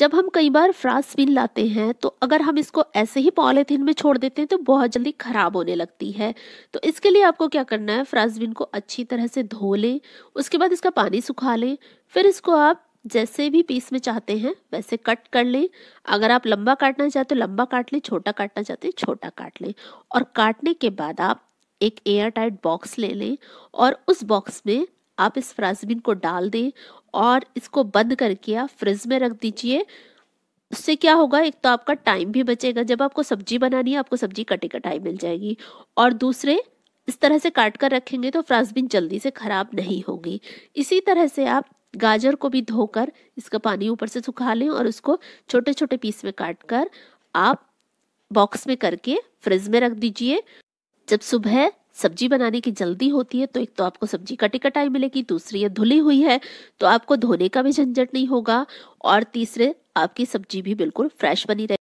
जब हम कई बार फ्रास बिन लाते हैं तो अगर हम इसको ऐसे ही पॉलीथीन में छोड़ देते हैं तो बहुत जल्दी ख़राब होने लगती है तो इसके लिए आपको क्या करना है फ्रास बिन को अच्छी तरह से धो लें उसके बाद इसका पानी सुखा लें फिर इसको आप जैसे भी पीस में चाहते हैं वैसे कट कर लें अगर आप लंबा काटना चाहते हो लंबा काट लें छोटा काटना चाहते हैं छोटा काट लें और काटने के बाद आप एक एयर टाइट बॉक्स ले लें और उस बॉक्स में आप इस फ्रासबिन को डाल दें और इसको बंद करके आप फ्रिज में रख दीजिए उससे क्या होगा एक तो आपका टाइम भी बचेगा जब आपको सब्जी बनानी है आपको सब्जी कटे कटाई मिल जाएगी और दूसरे इस तरह से काट कर रखेंगे तो फ्रासबिन जल्दी से ख़राब नहीं होगी इसी तरह से आप गाजर को भी धोकर इसका पानी ऊपर से सुखा लें और उसको छोटे छोटे पीस में काट कर आप बॉक्स में करके फ्रिज में रख दीजिए जब सुबह सब्जी बनाने की जल्दी होती है तो एक तो आपको सब्जी कटी कटाई मिलेगी दूसरी ये धुली हुई है तो आपको धोने का भी झंझट नहीं होगा और तीसरे आपकी सब्जी भी बिल्कुल फ्रेश बनी रहे